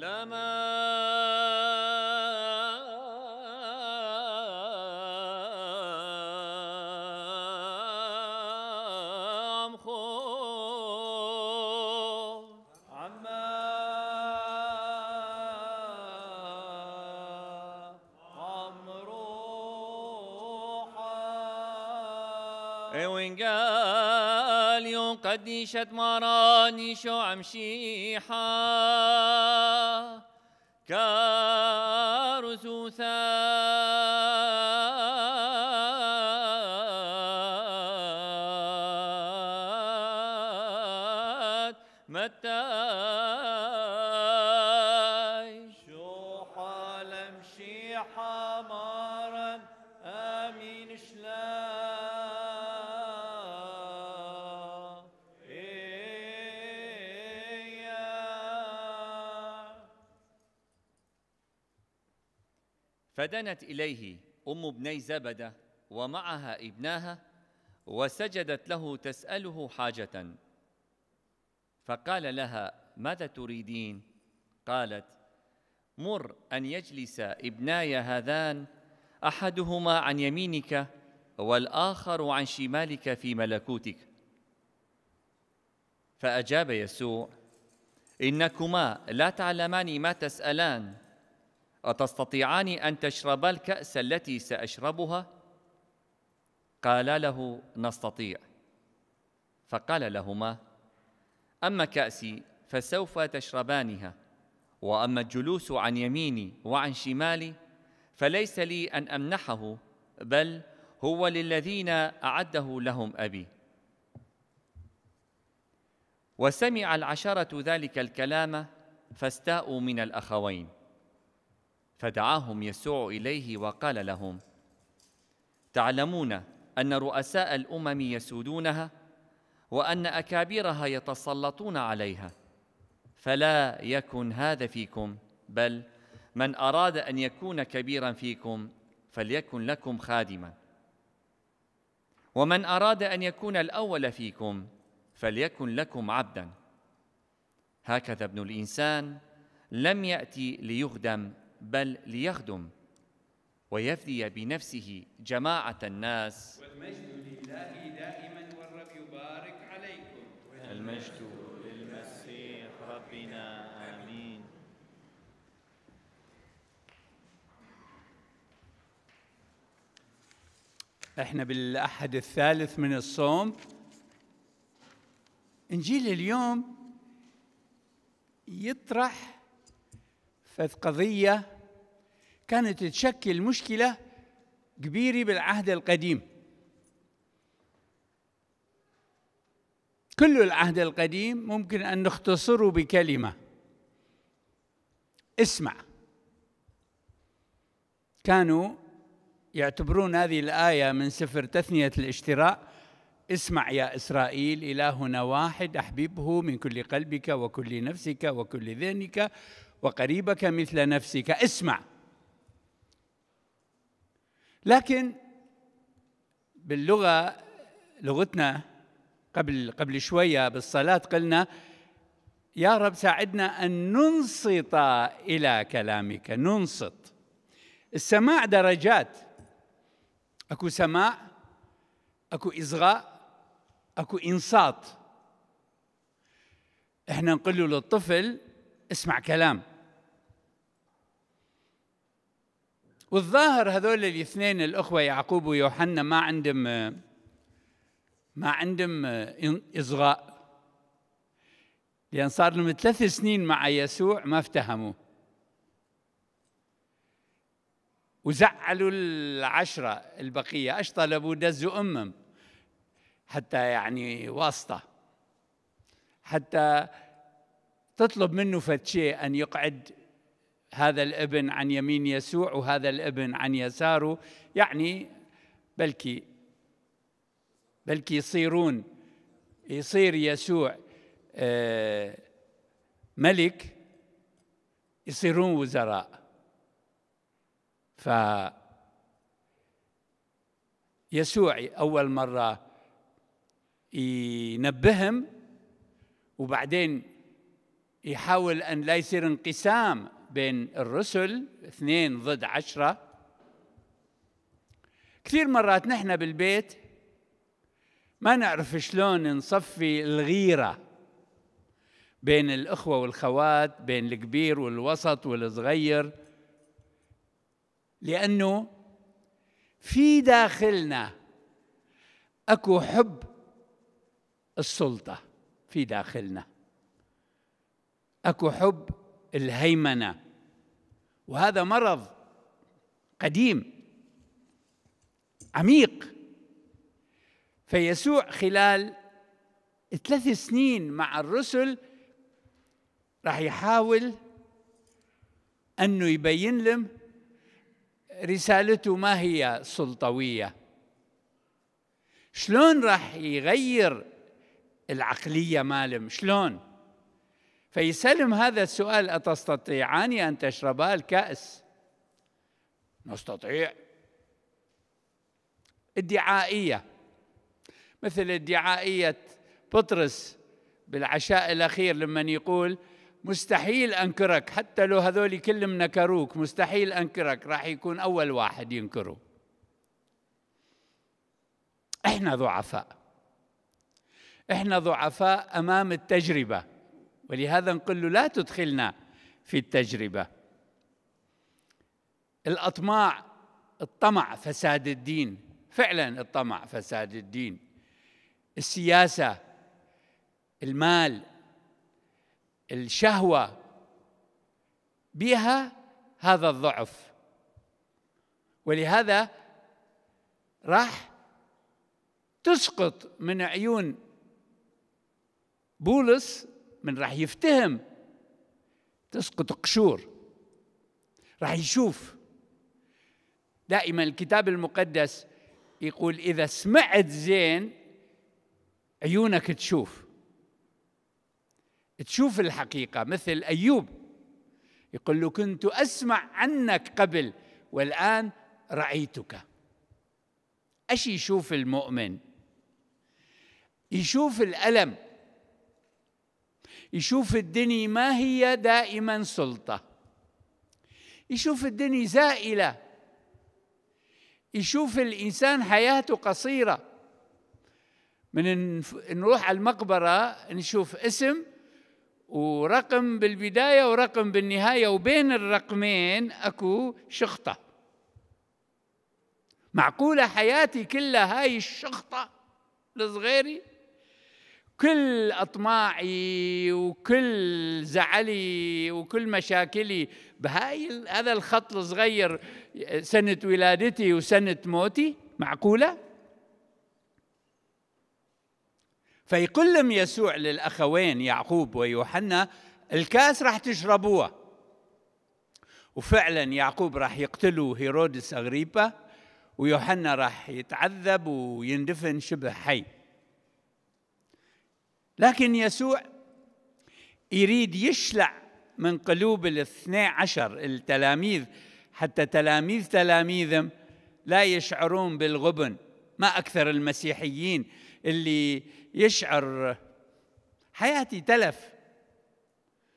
Lama. خديشة مراني شو عمشيحة كارزوثا متى فدنت إليه أم ابني زبدة ومعها ابناها وسجدت له تسأله حاجة فقال لها ماذا تريدين؟ قالت مر أن يجلس ابناي هذان أحدهما عن يمينك والآخر عن شمالك في ملكوتك فأجاب يسوع إنكما لا تعلمان ما تسألان أتستطيعان أن تشربا الكأس التي سأشربها؟ قالا له نستطيع فقال لهما أما كأسي فسوف تشربانها وأما الجلوس عن يميني وعن شمالي فليس لي أن أمنحه بل هو للذين أعده لهم أبي وسمع العشرة ذلك الكلام فاستاءوا من الأخوين فدعاهم يسوع اليه وقال لهم تعلمون ان رؤساء الامم يسودونها وان اكابرها يتسلطون عليها فلا يكن هذا فيكم بل من اراد ان يكون كبيرا فيكم فليكن لكم خادما ومن اراد ان يكون الاول فيكم فليكن لكم عبدا هكذا ابن الانسان لم ياتي ليخدم بل ليخدم ويفدي بنفسه جماعة الناس والمجد لله دائما والرب يبارك عليكم المجد للمسيح ربنا آمين احنا بالأحد الثالث من الصوم إنجيل اليوم يطرح قضية كانت تشكل مشكلة كبيرة بالعهد القديم كل العهد القديم ممكن أن نختصره بكلمة اسمع كانوا يعتبرون هذه الآية من سفر تثنية الاشتراء اسمع يا إسرائيل إلهنا واحد أحببه من كل قلبك وكل نفسك وكل ذهنك وقريبك مثل نفسك اسمع لكن باللغه لغتنا قبل قبل شويه بالصلاه قلنا يا رب ساعدنا ان ننصت الى كلامك ننصت السماع درجات اكو سماع اكو اصغاء اكو انصات احنا نقول له للطفل اسمع كلام والظاهر هذول الاثنين الاخوه يعقوب ويوحنا ما عندهم ما عندهم اصغاء لان صار لهم ثلاث سنين مع يسوع ما افتهموا وزعلوا العشره البقيه أش طلبوا دزوا أمم حتى يعني واسطه حتى تطلب منه فد شيء ان يقعد هذا الابن عن يمين يسوع وهذا الابن عن يساره يعني بلكي بلكي يصيرون يصير يسوع آه، ملك يصيرون وزراء ف يسوع أول مرة ينبههم وبعدين يحاول أن لا يصير انقسام بين الرسل اثنين ضد عشرة كثير مرات نحن بالبيت ما نعرف شلون نصفي الغيرة بين الأخوة والخوات بين الكبير والوسط والصغير لأنه في داخلنا أكو حب السلطة في داخلنا أكو حب الهيمنه وهذا مرض قديم عميق فيسوع خلال ثلاث سنين مع الرسل راح يحاول انه يبين لهم رسالته ما هي سلطويه شلون راح يغير العقليه مالهم شلون فيسلم هذا السؤال أتستطيعان أن تشربا الكأس نستطيع ادعائية مثل ادعائية بطرس بالعشاء الأخير لمن يقول مستحيل أنكرك حتى لو هذول كلهم نكروك مستحيل أنكرك راح يكون أول واحد ينكره احنا ضعفاء احنا ضعفاء امام التجربه ولهذا نقول له لا تدخلنا في التجربة الأطماع الطمع فساد الدين فعلا الطمع فساد الدين السياسة المال الشهوة بها هذا الضعف ولهذا راح تسقط من عيون بولس من راح يفتهم تسقط قشور راح يشوف دائما الكتاب المقدس يقول إذا سمعت زين عيونك تشوف تشوف الحقيقة مثل أيوب يقول له كنت أسمع عنك قبل والآن رأيتك ايش يشوف المؤمن يشوف الألم يشوف الدنيا ما هي دائما سلطة يشوف الدنيا زائلة يشوف الإنسان حياته قصيرة من نروح على المقبرة نشوف اسم ورقم بالبداية ورقم بالنهاية وبين الرقمين أكو شخطة معقولة حياتي كلها هاي الشخطة الصغيرة كل أطماعي وكل زعلي وكل مشاكلي بهاي هذا الخط الصغير سنة ولادتي وسنة موتي معقولة؟ فيقول لهم يسوع للأخوين يعقوب ويوحنا الكاس راح تشربوها وفعلا يعقوب راح يقتلوا هيرودس أغريبا ويوحنا راح يتعذب ويندفن شبه حي لكن يسوع يريد يشلع من قلوب الاثني عشر التلاميذ حتى تلاميذ تلاميذهم لا يشعرون بالغبن ما أكثر المسيحيين اللي يشعر حياتي تلف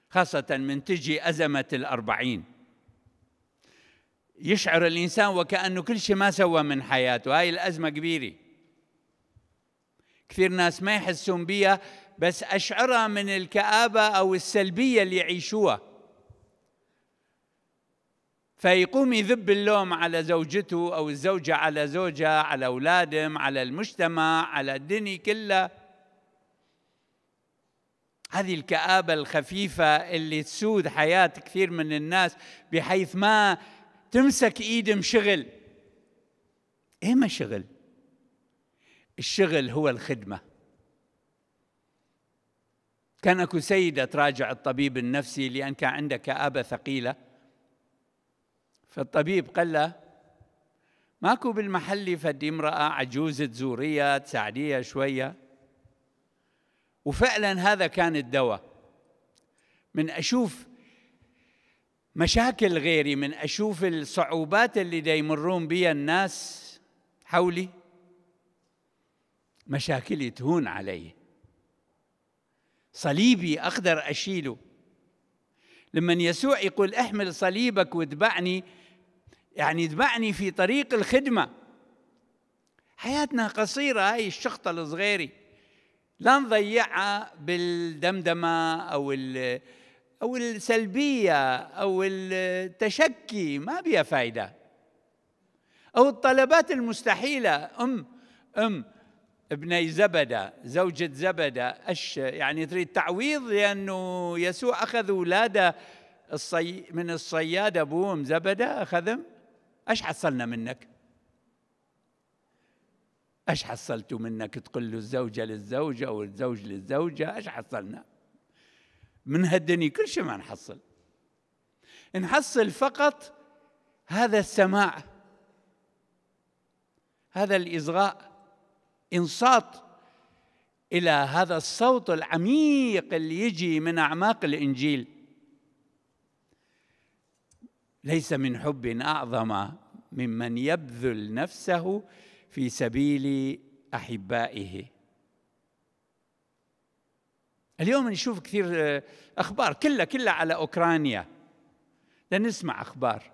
خاصة من تجي أزمة الأربعين يشعر الإنسان وكأنه كل شيء ما سوى من حياته هاي الأزمة كبيرة كثير ناس ما يحسون بيها بس أشعرها من الكآبة أو السلبية اللي يعيشوها فيقوم يذب اللوم على زوجته أو الزوجة على زوجها على أولادهم على المجتمع على الدنيا كلها هذه الكآبة الخفيفة اللي تسود حياة كثير من الناس بحيث ما تمسك ايدهم شغل ايه ما شغل الشغل هو الخدمه كان اكو سيدة تراجع الطبيب النفسي لأن كان عندها كآبة ثقيلة فالطبيب قال له ماكو بالمحل فد امرأة عجوزة زورية تساعديها شوية وفعلا هذا كان الدواء من أشوف مشاكل غيري من أشوف الصعوبات اللي دا يمرون بها الناس حولي مشاكلي تهون علي صليبي أقدر أشيله لما يسوع يقول احمل صليبك واتبعني يعني اتبعني في طريق الخدمة حياتنا قصيرة هاي الشخطة الصغيرة لا نضيعها بالدمدمة أو أو السلبية أو التشكي ما بيها فايدة أو الطلبات المستحيلة أم أم ابني زبدة زوجة زبدة أش يعني تريد تعويض لأنه يسوع أخذ أولاده الصي من الصياد أبوهم زبدة أخذهم أش حصلنا منك أش حصلتوا منك تقول له الزوجة للزوجة والزوج للزوجة أش حصلنا من هالدنيا كل شيء ما نحصل نحصل فقط هذا السماع هذا الإصغاء انصات الى هذا الصوت العميق اللي يجي من اعماق الانجيل ليس من حب اعظم ممن يبذل نفسه في سبيل احبائه اليوم نشوف كثير آه، اخبار كلها كلها على اوكرانيا لنسمع اخبار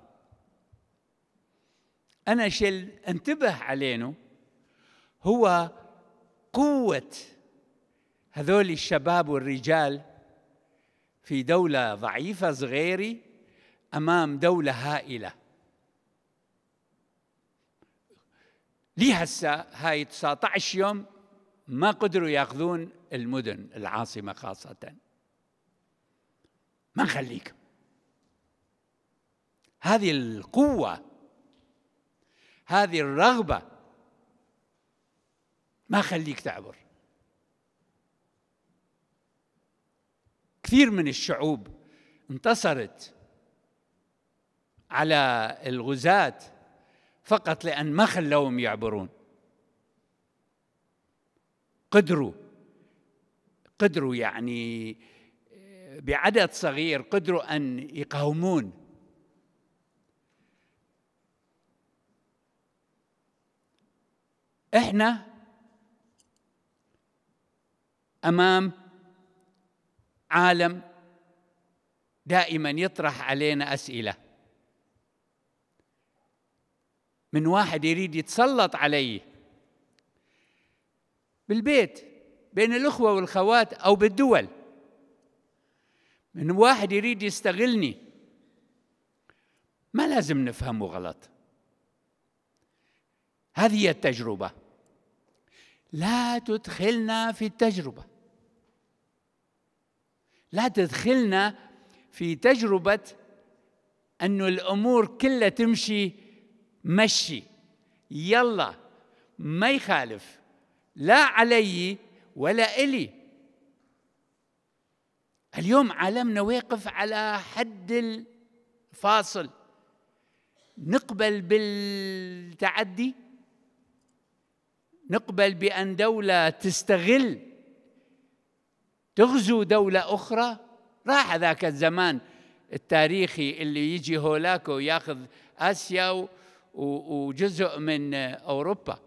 انا شيء انتبه علينا هو قوه هذول الشباب والرجال في دوله ضعيفه صغيره امام دوله هائله ليه هسا هاي 19 يوم ما قدروا ياخذون المدن العاصمه خاصه ما نخليكم هذه القوه هذه الرغبه ما خليك تعبر كثير من الشعوب انتصرت على الغزاة فقط لأن ما خلوهم يعبرون قدروا قدروا يعني آه، بعدد صغير قدروا أن يقاومون احنا امام عالم دائما يطرح علينا اسئله من واحد يريد يتسلط علي بالبيت بين الاخوه والخوات او بالدول من واحد يريد يستغلني ما لازم نفهمه غلط هذه هي التجربه لا تدخلنا في التجربه لا تدخلنا في تجربة أنه الأمور كلها تمشي مشي يلا ما يخالف لا علي ولا إلي اليوم عالمنا واقف على حد الفاصل نقبل بالتعدي نقبل بأن دولة تستغل تغزو دولة أخرى راح ذاك الزمان التاريخي اللي يجي هولاكو ياخذ آسيا وجزء من أوروبا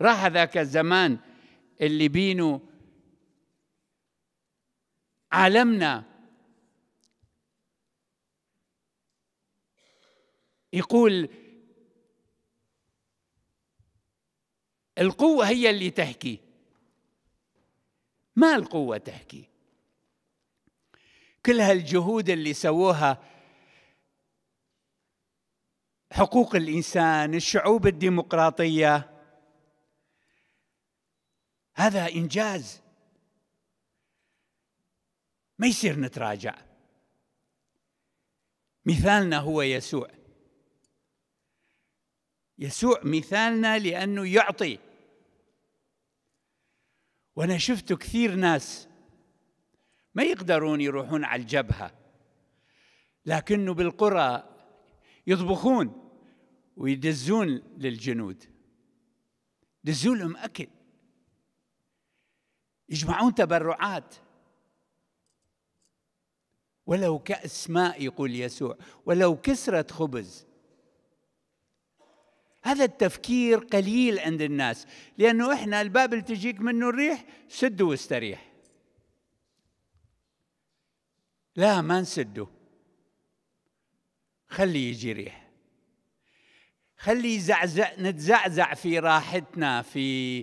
راح ذاك الزمان اللي بينو عالمنا يقول القوة هي اللي تحكي ما القوة تحكي كل هالجهود اللي سووها حقوق الإنسان الشعوب الديمقراطية هذا إنجاز ما يصير نتراجع مثالنا هو يسوع يسوع مثالنا لأنه يعطي وانا شفت كثير ناس ما يقدرون يروحون على الجبهه لكنه بالقرى يطبخون ويدزون للجنود دزوا لهم اكل يجمعون تبرعات ولو كأس ماء يقول يسوع ولو كسرة خبز هذا التفكير قليل عند الناس لأنه إحنا الباب اللي تجيك منه الريح سد واستريح لا ما نسده خلي يجي ريح خلي زعزع نتزعزع في راحتنا في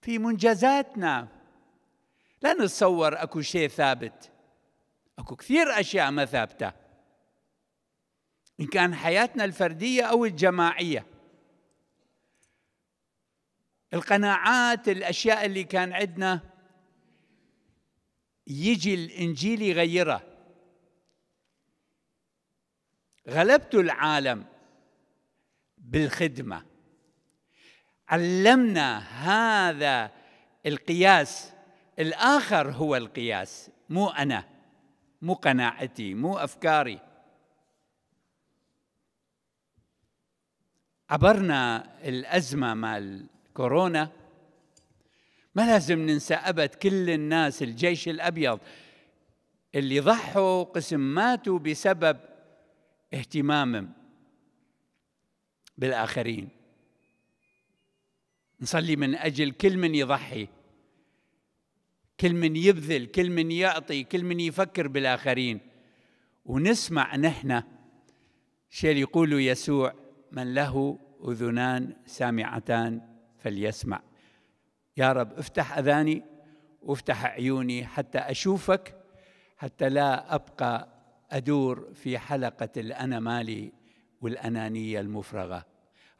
في منجزاتنا لا نتصور اكو شيء ثابت اكو كثير اشياء ما ثابته إن كان حياتنا الفردية أو الجماعية القناعات الأشياء اللي كان عندنا يجي الإنجيل يغيرها غلبت العالم بالخدمة علمنا هذا القياس الآخر هو القياس مو أنا مو قناعتي مو أفكاري عبرنا الأزمة مال كورونا ما لازم ننسى أبد كل الناس الجيش الأبيض اللي ضحوا قسم ماتوا بسبب اهتمامهم بالآخرين نصلي من أجل كل من يضحي كل من يبذل كل من يعطي كل من يفكر بالآخرين ونسمع نحن شيء اللي يقوله يسوع من له اذنان سامعتان فليسمع يا رب افتح اذاني وافتح عيوني حتى اشوفك حتى لا ابقى ادور في حلقه الانا مالي والانانيه المفرغه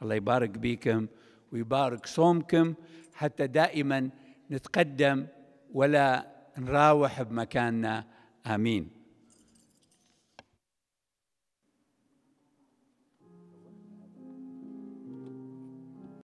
الله يبارك بكم ويبارك صومكم حتى دائما نتقدم ولا نراوح بمكاننا امين